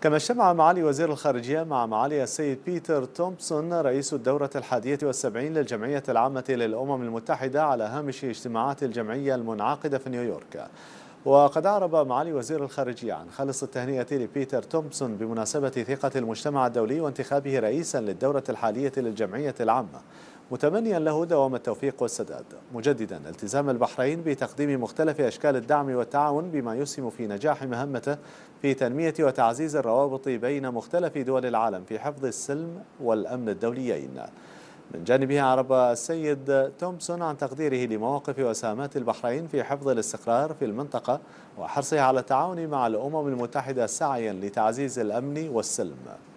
كما اجتمع معالي وزير الخارجية مع معالي السيد بيتر تومبسون رئيس الدورة الحادية والسبعين للجمعية العامة للأمم المتحدة على هامش اجتماعات الجمعية المنعقدة في نيويورك وقد أعرب معالي وزير الخارجية عن خلص التهنئة لبيتر تومبسون بمناسبة ثقة المجتمع الدولي وانتخابه رئيسا للدورة الحالية للجمعية العامة متمنيا له دوام التوفيق والسداد مجددا التزام البحرين بتقديم مختلف أشكال الدعم والتعاون بما يسهم في نجاح مهمته في تنمية وتعزيز الروابط بين مختلف دول العالم في حفظ السلم والأمن الدوليين من جانبه عرب السيد تومسون عن تقديره لمواقف وسامات البحرين في حفظ الاستقرار في المنطقة وحرصها على التعاون مع الأمم المتحدة سعيا لتعزيز الأمن والسلم